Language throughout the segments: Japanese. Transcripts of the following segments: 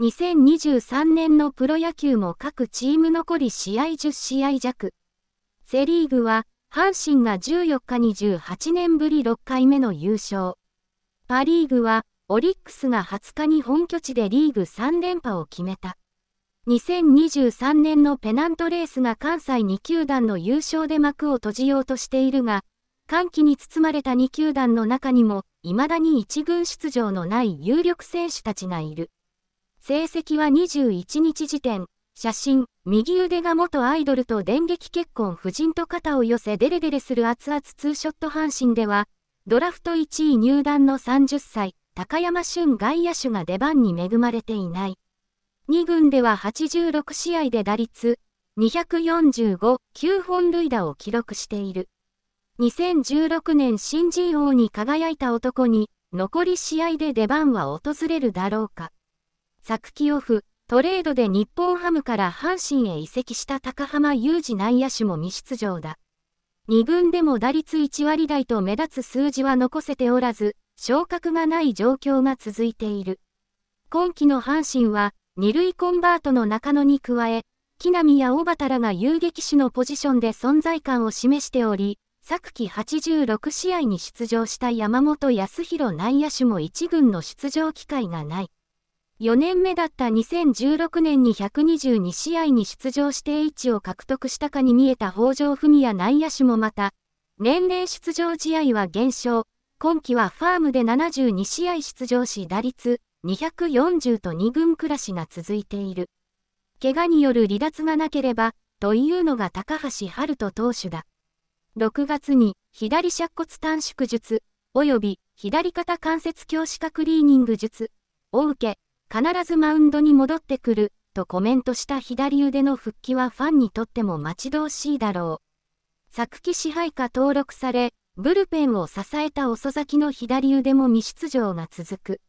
2023年のプロ野球も各チーム残り試合10試合弱。セリーグは、阪神が14日に18年ぶり6回目の優勝。パリーグは、オリックスが20日に本拠地でリーグ3連覇を決めた。2023年のペナントレースが関西2球団の優勝で幕を閉じようとしているが、歓喜に包まれた2球団の中にも、未だに1軍出場のない有力選手たちがいる。成績は21日時点、写真、右腕が元アイドルと電撃結婚夫人と肩を寄せデレデレする熱々ツーショット阪神では、ドラフト1位入団の30歳、高山俊外野手が出番に恵まれていない。2軍では86試合で打率245、9本塁打を記録している。2016年新人王に輝いた男に、残り試合で出番は訪れるだろうか。昨季オフ、トレードで日本ハムから阪神へ移籍した高浜雄二内野手も未出場だ。2軍でも打率1割台と目立つ数字は残せておらず、昇格がない状況が続いている。今季の阪神は、二塁コンバートの中野に加え、木浪や小畑らが遊撃手のポジションで存在感を示しており、昨季86試合に出場した山本康弘内野手も1軍の出場機会がない。4年目だった2016年に122試合に出場して位置を獲得したかに見えた北条文也内野手もまた、年齢出場試合は減少、今季はファームで72試合出場し打率240と2軍暮らしが続いている。怪我による離脱がなければ、というのが高橋春人投手だ。6月に左尺骨短縮術、及び左肩関節強視覚クリーニング術を受け、必ずマウンドに戻ってくる、とコメントした左腕の復帰はファンにとっても待ち遠しいだろう。昨季支配下登録され、ブルペンを支えた遅咲きの左腕も未出場が続く。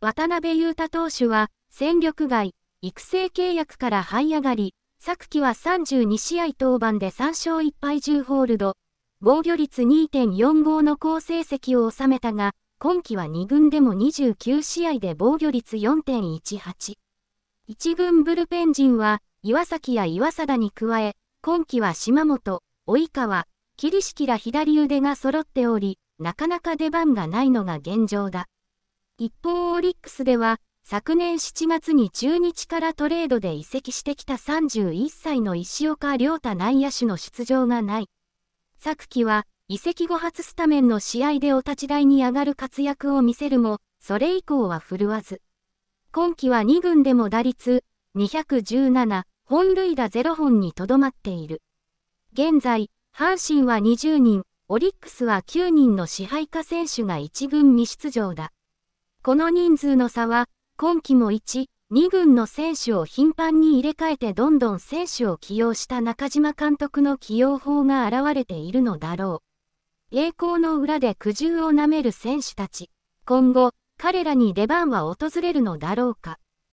渡辺裕太投手は、戦力外、育成契約から這い上がり、昨季は32試合登板で3勝1敗10ホールド、防御率2.45の好成績を収めたが、今季は2軍でも29試合で防御率4.18。1軍ブルペン陣は、岩崎や岩貞に加え、今季は島本、及川、桐敷ら左腕が揃っており、なかなか出番がないのが現状だ。一方オリックスでは、昨年7月に中日からトレードで移籍してきた31歳の石岡良太内野手の出場がない。昨季は移籍後初スタメンの試合でお立ち台に上がる活躍を見せるも、それ以降は振るわず。今季は2軍でも打率217、本塁打0本にとどまっている。現在、阪神は20人、オリックスは9人の支配下選手が1軍未出場だ。この人数の差は、今季も1、2軍の選手を頻繁に入れ替えてどんどん選手を起用した中島監督の起用法が現れているのだろう。栄光の裏で苦渋を舐める選手たち。今後、彼らに出番は訪れるのだろうか。